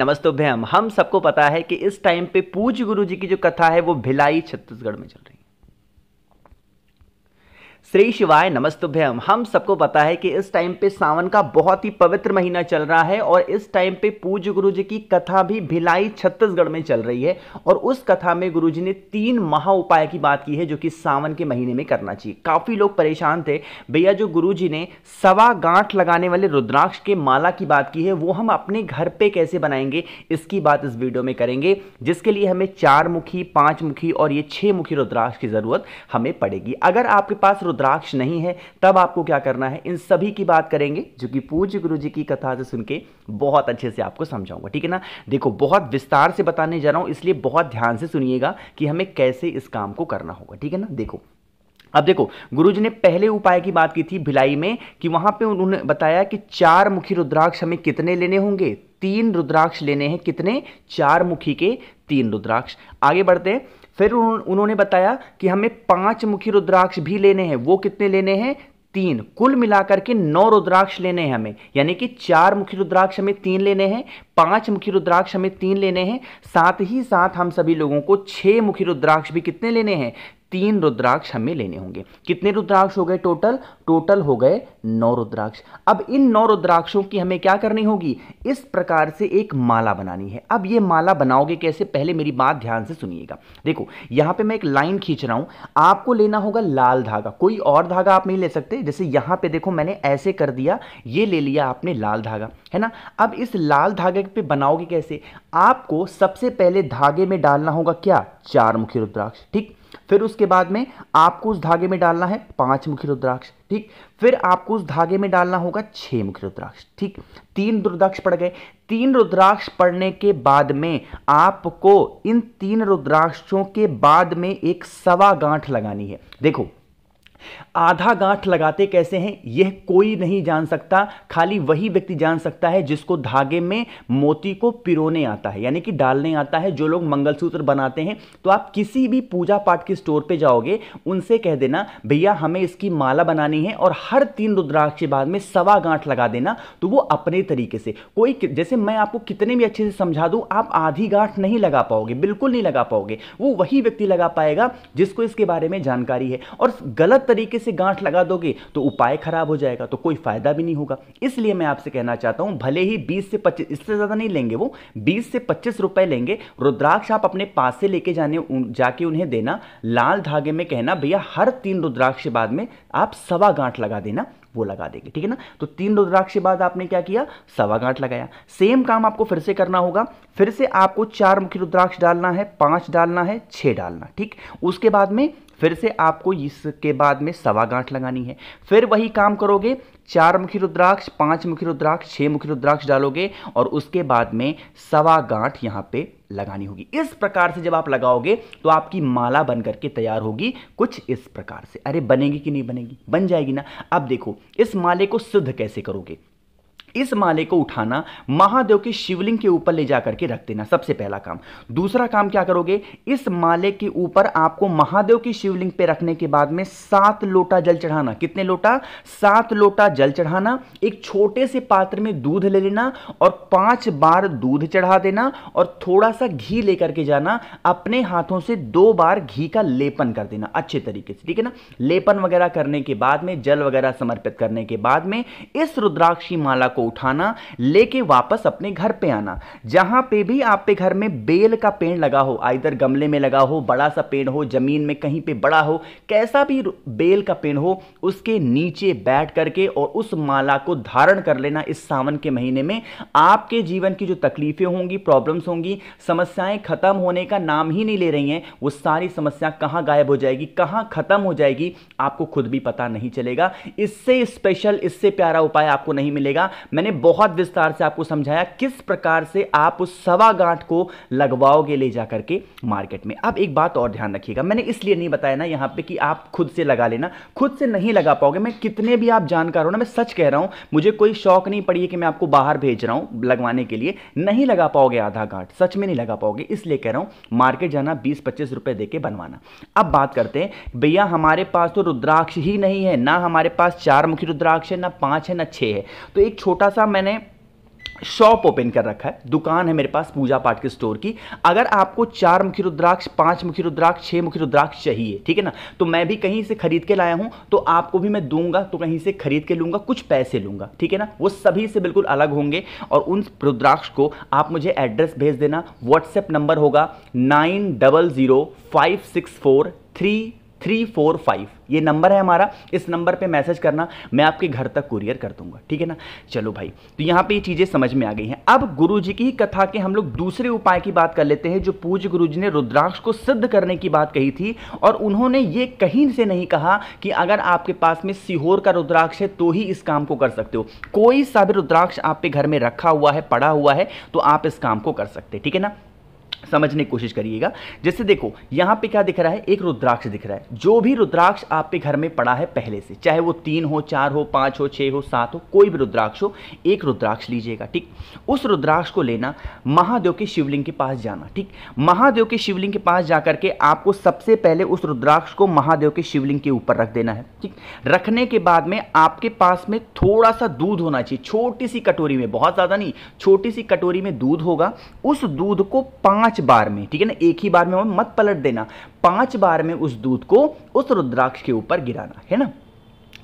हाय भैम हम सबको पता है कि इस टाइम पे पूज गुरु जी की जो कथा है वो भिलाई छत्तीसगढ़ में चल रही है श्री शिवाय नमस्तुभ्यम हम सबको पता है कि इस टाइम पे सावन का बहुत ही पवित्र महीना चल रहा है और इस टाइम पे पूज्य गुरु जी की कथा भी भिलाई छत्तीसगढ़ में चल रही है और उस कथा में गुरु जी ने तीन महा उपाय की बात की है जो कि सावन के महीने में करना चाहिए काफ़ी लोग परेशान थे भैया जो गुरु जी ने सवा गांठ लगाने वाले रुद्राक्ष के माला की बात की है वो हम अपने घर पर कैसे बनाएंगे इसकी बात इस वीडियो में करेंगे जिसके लिए हमें चार मुखी पाँच मुखी और ये छः मुखी रुद्राक्ष की ज़रूरत हमें पड़ेगी अगर आपके पास रुद्राक्ष नहीं है तब आपको क्या करना है इन सभी की बात करेंगे जो कि पूज्य गुरु जी की कथा से सुन के बहुत अच्छे से आपको समझाऊंगा ठीक है ना देखो बहुत विस्तार से बताने जा रहा हूं इसलिए बहुत ध्यान से सुनिएगा कि हमें कैसे इस काम को करना होगा ठीक है ना देखो अब देखो गुरुजी ने पहले उपाय की बात की थी भिलाई में कि वहां पे उन्होंने बताया कि चार मुखी रुद्राक्ष हमें कितने लेने होंगे तीन रुद्राक्ष लेने हैं कितने चार मुखी के तीन रुद्राक्ष आगे बढ़ते हैं फिर उन्होंने बताया कि हमें पांच मुखी रुद्राक्ष भी लेने हैं वो कितने लेने हैं तीन कुल मिलाकर के नौ रुद्राक्ष लेने हैं हमें यानी कि चार मुखी रुद्राक्ष हमें तीन लेने हैं पांच मुखी रुद्राक्ष हमें तीन लेने हैं साथ ही साथ हम सभी लोगों को छह मुखी रुद्राक्ष भी कितने लेने हैं तीन रुद्राक्ष हमें लेने होंगे कितने रुद्राक्ष हो गए टोटल टोटल हो गए नौ रुद्राक्ष अब इन नौ रुद्राक्षों की हमें क्या करनी होगी इस प्रकार से एक माला बनानी है अब ये माला बनाओगे कैसे पहले मेरी बात ध्यान से सुनिएगा देखो यहां पे मैं एक लाइन खींच रहा हूं आपको लेना होगा लाल धागा कोई और धागा आप नहीं ले सकते जैसे यहां पर देखो मैंने ऐसे कर दिया ये ले लिया आपने लाल धागा है ना अब इस लाल धागे पे बनाओगे कैसे आपको सबसे पहले धागे में डालना होगा क्या चार मुखी रुद्राक्ष ठीक फिर उसके बाद में आपको उस धागे में डालना है पांच मुखी रुद्राक्ष ठीक फिर आपको उस धागे में डालना होगा छह मुखी रुद्राक्ष ठीक तीन रुद्राक्ष पड़ गए तीन रुद्राक्ष पड़ने के बाद में आपको इन तीन रुद्राक्षों के बाद में एक सवा गांठ लगानी है देखो आधा गांठ लगाते कैसे हैं यह कोई नहीं जान सकता खाली वही व्यक्ति जान सकता है जिसको धागे में मोती को पिरोने आता है यानी कि डालने आता है जो लोग मंगलसूत्र बनाते हैं तो आप किसी भी पूजा पाठ के स्टोर पे जाओगे उनसे कह देना भैया हमें इसकी माला बनानी है और हर तीन रुद्राक्ष के बाद में सवा गांठ लगा देना तो वो अपने तरीके से कोई जैसे मैं आपको कितने भी अच्छे से समझा दूँ आप आधी गांठ नहीं लगा पाओगे बिल्कुल नहीं लगा पाओगे वो वही व्यक्ति लगा पाएगा जिसको इसके बारे में जानकारी है और गलत तरीके से गांठ लगा दोगे तो उपाय खराब हो जाएगा तो कोई फायदा भी नहीं होगा इसलिए मैं आपसे कहना चाहता हूं भले ही बीस से पच्चीस इससे ज़्यादा नहीं लेंगे वो बीस से पच्चीस रुपए लेंगे रुद्राक्ष आप अपने पास से लेके जाने जाके उन्हें देना लाल धागे में कहना भैया हर तीन रुद्राक्ष बाद में आप सवा गांठ लगा देना वो लगा देंगे ठीक है ना तो तीन रुद्राक्ष के बाद आपने क्या किया गांठ लगाया सेम काम आपको फिर से करना होगा फिर से आपको चार मुखी रुद्राक्ष डालना है पांच डालना है छह डालना ठीक उसके बाद में फिर से आपको इसके बाद में सवा गांठ लगानी है फिर वही काम करोगे चार मुखी रुद्राक्ष पांच मुखी रुद्राक्ष छह मुखी रुद्राक्ष डालोगे और उसके बाद में सवा गांठ यहां पे लगानी होगी इस प्रकार से जब आप लगाओगे तो आपकी माला बन करके तैयार होगी कुछ इस प्रकार से अरे बनेगी कि नहीं बनेगी बन जाएगी ना अब देखो इस माले को शुद्ध कैसे करोगे इस माले को उठाना महादेव के शिवलिंग के ऊपर ले जा करके रख देना सबसे पहला काम दूसरा काम क्या करोगे इस माले के ऊपर आपको महादेव की शिवलिंग पे रखने के बाद में सात लोटा जल चढ़ाना कितने लोटा सात लोटा जल चढ़ाना एक छोटे से पात्र में दूध ले लेना और पांच बार दूध चढ़ा देना और थोड़ा सा घी लेकर के जाना अपने हाथों से दो बार घी का लेपन कर देना अच्छे तरीके से ठीक है ना लेपन वगैरह करने के बाद में जल वगैरह समर्पित करने के बाद में इस रुद्राक्षी माला को को उठाना लेके वापस अपने घर पे आना जहां पे भी आपके घर में बेल का पेड़ लगा हो आइधर गमले में लगा हो बड़ा सा पेड़ हो ज़मीन में कहीं पे बड़ा हो कैसा भी बेल का पेड़ हो उसके नीचे बैठ करके और उस माला को धारण कर लेना इस सावन के महीने में आपके जीवन की जो तकलीफ़ें होंगी प्रॉब्लम्स होंगी समस्याएं ख़त्म होने का नाम ही नहीं ले रही हैं वो सारी समस्या कहाँ गायब हो जाएगी कहाँ ख़त्म हो जाएगी आपको खुद भी पता नहीं चलेगा इससे स्पेशल इससे प्यारा उपाय आपको नहीं मिलेगा मैंने बहुत विस्तार से आपको समझाया किस प्रकार से आप उस सवा गांठ को लगवाओगे ले जा करके मार्केट में अब एक बात और ध्यान रखिएगा मैंने इसलिए नहीं बताया ना यहाँ पे कि आप खुद से लगा लेना खुद से नहीं लगा पाओगे मैं कितने भी आप जानकार हो ना मैं सच कह रहा हूँ मुझे कोई शौक नहीं पड़ी है कि मैं आपको बाहर भेज रहा हूँ लगवाने के लिए नहीं लगा पाओगे आधा गांठ सच में नहीं लगा पाओगे इसलिए कह रहा हूँ मार्केट जाना बीस पच्चीस रुपये दे के बनवाना अब बात करते हैं भैया हमारे पास तो रुद्राक्ष ही नहीं है ना हमारे पास चार मुखी रुद्राक्ष है ना पाँच है ना छः है तो एक छोटा छोटा सा मैंने शॉप ओपन कर रखा है दुकान है मेरे पास पूजा पाठ के स्टोर की अगर आपको चार मुखी रुद्राक्ष पांच मुखी रुद्राक्ष छह मुखी रुद्राक्ष चाहिए ठीक है ना तो मैं भी कहीं से खरीद के लाया हूं तो आपको भी मैं दूंगा तो कहीं से खरीद के लूंगा कुछ पैसे लूंगा ठीक है ना वो सभी से बिल्कुल अलग होंगे और उन रुद्राक्ष को आप मुझे एड्रेस भेज देना व्हाट्सएप नंबर होगा नाइन थ्री फोर फाइव ये नंबर है हमारा इस नंबर पे मैसेज करना मैं आपके घर तक कुरियर कर दूंगा ठीक है ना चलो भाई तो यहाँ पे ये चीज़ें समझ में आ गई हैं अब गुरु जी की कथा के हम लोग दूसरे उपाय की बात कर लेते हैं जो पूज्य गुरु जी ने रुद्राक्ष को सिद्ध करने की बात कही थी और उन्होंने ये कहीं से नहीं कहा कि अगर आपके पास में सीहोर का रुद्राक्ष है तो ही इस काम को कर सकते हो कोई सा भी रुद्राक्ष आपके घर में रखा हुआ है पड़ा हुआ है तो आप इस काम को कर सकते ठीक है ना समझने की कोशिश करिएगा जैसे देखो यहाँ पे क्या दिख रहा है एक रुद्राक्ष दिख रहा है जो भी रुद्राक्ष आपके घर में पड़ा है पहले से चाहे वो तीन हो चार हो पाँच हो छः हो सात हो कोई भी रुद्राक्ष हो एक रुद्राक्ष लीजिएगा ठीक उस रुद्राक्ष को लेना महादेव के शिवलिंग के पास जाना ठीक महादेव के शिवलिंग के पास जा करके आपको सबसे पहले उस रुद्राक्ष को महादेव के शिवलिंग के ऊपर रख देना है ठीक रखने के बाद में आपके पास में थोड़ा सा दूध होना चाहिए छोटी सी कटोरी में बहुत ज़्यादा नहीं छोटी सी कटोरी में दूध होगा उस दूध को पाँच पांच बार में ठीक है ना एक ही बार में मत पलट देना पांच बार में उस दूध को उस रुद्राक्ष के ऊपर गिराना है ना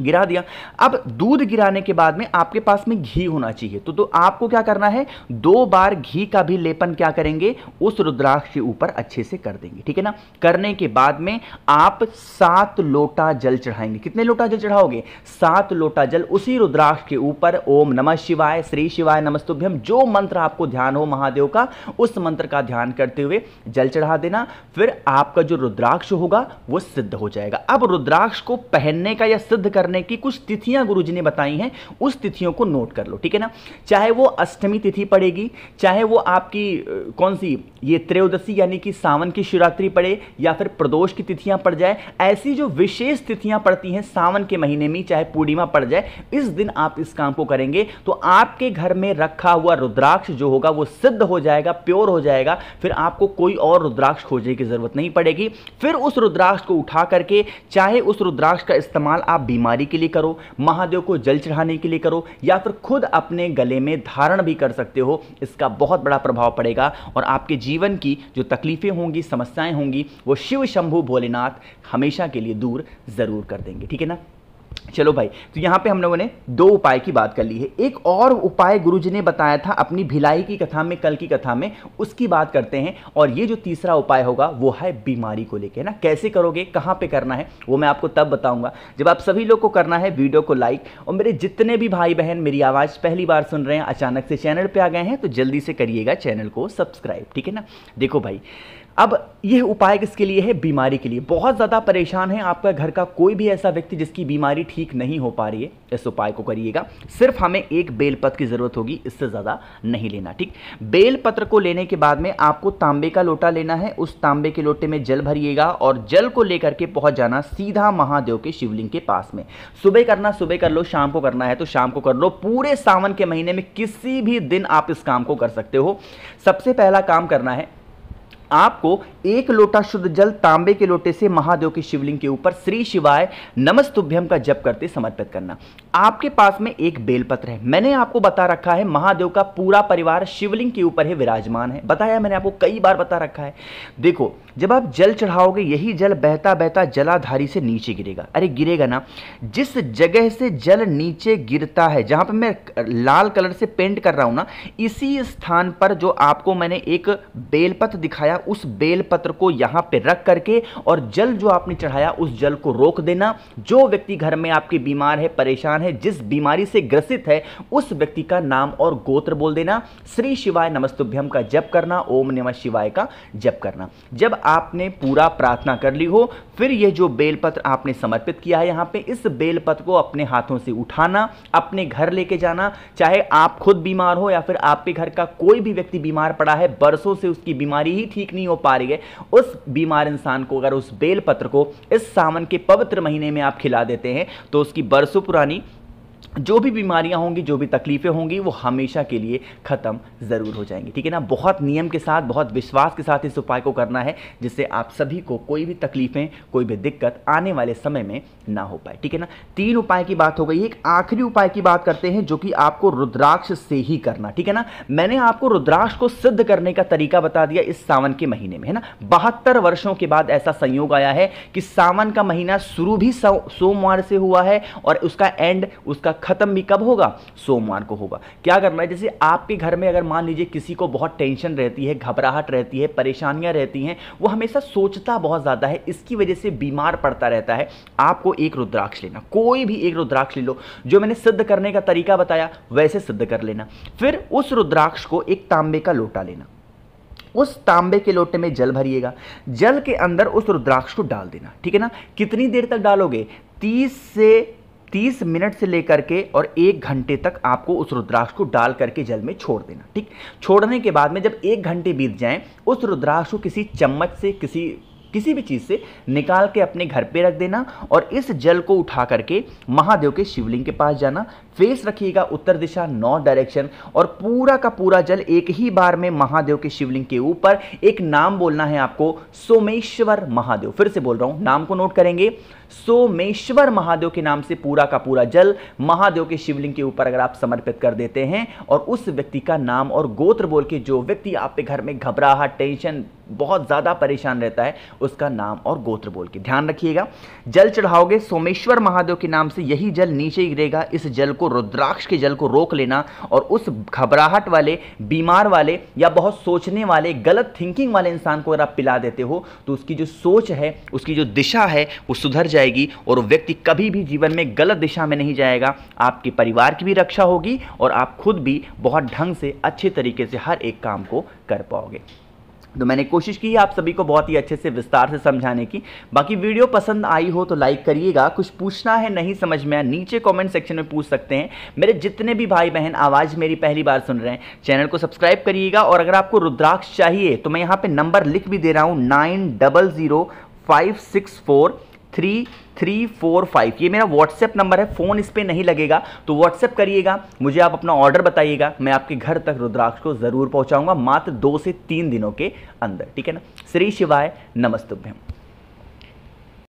गिरा दिया अब दूध गिराने के बाद में आपके पास में घी होना चाहिए तो, तो आपको क्या करना है दो बार घी का भी लेपन क्या करेंगे उस रुद्राक्ष के ऊपर अच्छे से कर देंगे ठीक है ना करने के बाद में आप सात लोटा जल चढ़ाएंगे कितने लोटा जल चढ़ाओगे सात लोटा जल उसी रुद्राक्ष के ऊपर ओम नम शिवाय श्री शिवाय नमस्तुभ्यम जो मंत्र आपको ध्यान हो महादेव का उस मंत्र का ध्यान करते हुए जल चढ़ा देना फिर आपका जो रुद्राक्ष होगा वो सिद्ध हो जाएगा अब रुद्राक्ष को पहनने का या सिद्ध करने करने की कुछ तिथियां जी ने बताई हैं उस तिथियों को नोट कर लो ठीक है ना चाहे वो अष्टमी तिथि पड़ेगी चाहे वो आपकी कौन सी ये त्रयोदशी यानी कि सावन की शिवरात्रि पड़े या फिर प्रदोष की तिथियां पड़ जाए ऐसी जो विशेष तिथियां पड़ती हैं सावन के महीने में चाहे पूर्णिमा पड़ जाए इस दिन आप इस काम को करेंगे तो आपके घर में रखा हुआ रुद्राक्ष जो होगा वो सिद्ध हो जाएगा प्योर हो जाएगा फिर आपको कोई और रुद्राक्ष खोजने की जरूरत नहीं पड़ेगी फिर उस रुद्राक्ष को उठा करके चाहे उस रुद्राक्ष का इस्तेमाल आप बीमारी बीमारी के लिए करो महादेव को जल चढ़ाने के लिए करो या फिर खुद अपने गले में धारण भी कर सकते हो इसका बहुत बड़ा प्रभाव पड़ेगा और आपके जीवन की जो तकलीफ़ें होंगी समस्याएं होंगी वो शिव शंभु भोलेनाथ हमेशा के लिए दूर ज़रूर कर देंगे ठीक है ना चलो भाई तो यहाँ पे हम लोगों ने दो उपाय की बात कर ली है एक और उपाय गुरुजी ने बताया था अपनी भिलाई की कथा में कल की कथा में उसकी बात करते हैं और ये जो तीसरा उपाय होगा वो है बीमारी को लेकर ना कैसे करोगे कहाँ पे करना है वो मैं आपको तब बताऊंगा जब आप सभी लोग को करना है वीडियो को लाइक और मेरे जितने भी भाई बहन मेरी आवाज़ पहली बार सुन रहे हैं अचानक से चैनल पर आ गए हैं तो जल्दी से करिएगा चैनल को सब्सक्राइब ठीक है ना देखो भाई अब यह उपाय किसके लिए है बीमारी के लिए बहुत ज़्यादा परेशान है आपका घर का कोई भी ऐसा व्यक्ति जिसकी बीमारी ठीक नहीं हो पा रही है इस उपाय को करिएगा सिर्फ हमें एक बेलपत्र की ज़रूरत होगी इससे ज़्यादा नहीं लेना ठीक बेलपत्र को लेने के बाद में आपको तांबे का लोटा लेना है उस तांबे के लोटे में जल भरिएगा और जल को लेकर के पहुँच जाना सीधा महादेव के शिवलिंग के पास में सुबह करना सुबह कर लो शाम को करना है तो शाम को कर लो पूरे सावन के महीने में किसी भी दिन आप इस काम को कर सकते हो सबसे पहला काम करना है आपको एक लोटा शुद्ध जल तांबे के लोटे से महादेव के शिवलिंग के ऊपर श्री शिवाय नमस्तुभ्यम का जप करते समर्पित करना आपके पास में एक बेलपत्र है मैंने आपको बता रखा है महादेव का पूरा परिवार शिवलिंग के ऊपर ही विराजमान है बताया मैंने आपको कई बार बता रखा है देखो जब आप जल चढ़ाओगे यही जल बहता बहता जलाधारी से नीचे गिरेगा अरे गिरेगा ना जिस जगह से जल नीचे गिरता है जहां पर मैं लाल कलर से पेंट कर रहा हूं ना इसी स्थान पर जो आपको मैंने एक बेलपत्र दिखाया है उस बेलपत्र को यहाँ पे रख करके और जल जो आपने चढ़ाया उस जल को रोक देना जो व्यक्ति घर में आपके बीमार है परेशान है जिस बीमारी से ग्रसित है उस व्यक्ति का नाम और गोत्र बोल देना श्री शिवाय नमस्तुभ्यम का जप करना ओम नम शिवाय का जप करना जब आपने पूरा प्रार्थना कर ली हो फिर ये जो बेलपत्र आपने समर्पित किया है यहाँ पे इस बेलपत्र को अपने हाथों से उठाना अपने घर लेके जाना चाहे आप खुद बीमार हो या फिर आपके घर का कोई भी व्यक्ति बीमार पड़ा है बरसों से उसकी बीमारी ही ठीक ठीक नहीं हो पा रही है उस बीमार इंसान को अगर उस बेलपत्र को इस सावन के पवित्र महीने में आप खिला देते हैं तो उसकी बरसों पुरानी जो भी बीमारियां होंगी जो भी तकलीफ़ें होंगी वो हमेशा के लिए ख़त्म ज़रूर हो जाएंगी ठीक है ना बहुत नियम के साथ बहुत विश्वास के साथ इस उपाय को करना है जिससे आप सभी को कोई भी तकलीफ़ें कोई भी दिक्कत आने वाले समय में ना हो पाए ठीक है ना तीन उपाय की बात हो गई एक आखिरी उपाय की बात करते हैं जो कि आपको रुद्राक्ष से ही करना ठीक है ना मैंने आपको रुद्राक्ष को सिद्ध करने का तरीका बता दिया इस सावन के महीने में है ना बहत्तर वर्षों के बाद ऐसा संयोग आया है कि सावन का महीना शुरू भी सोमवार से हुआ है और उसका एंड उसका खत्म भी कब होगा सोमवार को होगा क्या करना है जैसे आपके घर में अगर मान लीजिए किसी को बहुत टेंशन रहती है घबराहट रहती है परेशानियां रहती हैं वो हमेशा सोचता बहुत ज़्यादा है इसकी वजह से बीमार पड़ता रहता है आपको एक रुद्राक्ष लेना कोई भी एक रुद्राक्ष ले लो जो मैंने सिद्ध करने का तरीका बताया वैसे सिद्ध कर लेना फिर उस रुद्राक्ष को एक तांबे का लोटा लेना उस तांबे के लोटे में जल भरिएगा जल के अंदर उस रुद्राक्ष को डाल देना ठीक है ना कितनी देर तक डालोगे 30 से 30 मिनट से लेकर के और एक घंटे तक आपको उस रुद्राक्ष को डाल करके जल में छोड़ देना ठीक छोड़ने के बाद में जब एक घंटे बीत जाएं उस रुद्राक्ष को किसी चम्मच से किसी किसी भी चीज़ से निकाल के अपने घर पे रख देना और इस जल को उठा करके महादेव के शिवलिंग के पास जाना फेस रखिएगा उत्तर दिशा नॉर्थ डायरेक्शन और पूरा का पूरा जल एक ही बार में महादेव के शिवलिंग के ऊपर एक नाम बोलना है आपको सोमेश्वर महादेव फिर से बोल रहा हूँ नाम को नोट करेंगे सोमेश्वर महादेव के नाम से पूरा का पूरा जल महादेव के शिवलिंग के ऊपर अगर आप समर्पित कर देते हैं और उस व्यक्ति का नाम और गोत्र बोल के जो व्यक्ति आपके घर में घबराहट टेंशन बहुत ज़्यादा परेशान रहता है उसका नाम और गोत्र बोल के ध्यान रखिएगा जल चढ़ाओगे सोमेश्वर महादेव के नाम से यही जल नीचे गिरेगा इस जल को रुद्राक्ष के जल को रोक लेना और उस घबराहट वाले बीमार वाले या बहुत सोचने वाले गलत थिंकिंग वाले इंसान को अगर आप पिला देते हो तो उसकी जो सोच है उसकी जो दिशा है वो सुधर जाएगी और व्यक्ति कभी भी जीवन में गलत दिशा में नहीं जाएगा आपके परिवार की भी रक्षा होगी और आप खुद भी बहुत ढंग से अच्छे तरीके से हर एक काम को कर पाओगे तो मैंने कोशिश की आप सभी को बहुत ही अच्छे से विस्तार से समझाने की बाकी वीडियो पसंद आई हो तो लाइक करिएगा कुछ पूछना है नहीं समझ में आया नीचे कमेंट सेक्शन में पूछ सकते हैं मेरे जितने भी भाई बहन आवाज़ मेरी पहली बार सुन रहे हैं चैनल को सब्सक्राइब करिएगा और अगर आपको रुद्राक्ष चाहिए तो मैं यहाँ पर नंबर लिख भी दे रहा हूँ nine double zero five six four three three four five ये मेरा व्हाट्सएप नंबर है फ़ोन इस पर नहीं लगेगा तो व्हाट्सएप करिएगा मुझे आप अपना ऑर्डर बताइएगा मैं आपके घर तक रुद्राक्ष को ज़रूर पहुँचाऊँगा मात्र दो से तीन दिनों के अंदर ठीक है ना श्री शिवाय नमस्तुभ्यम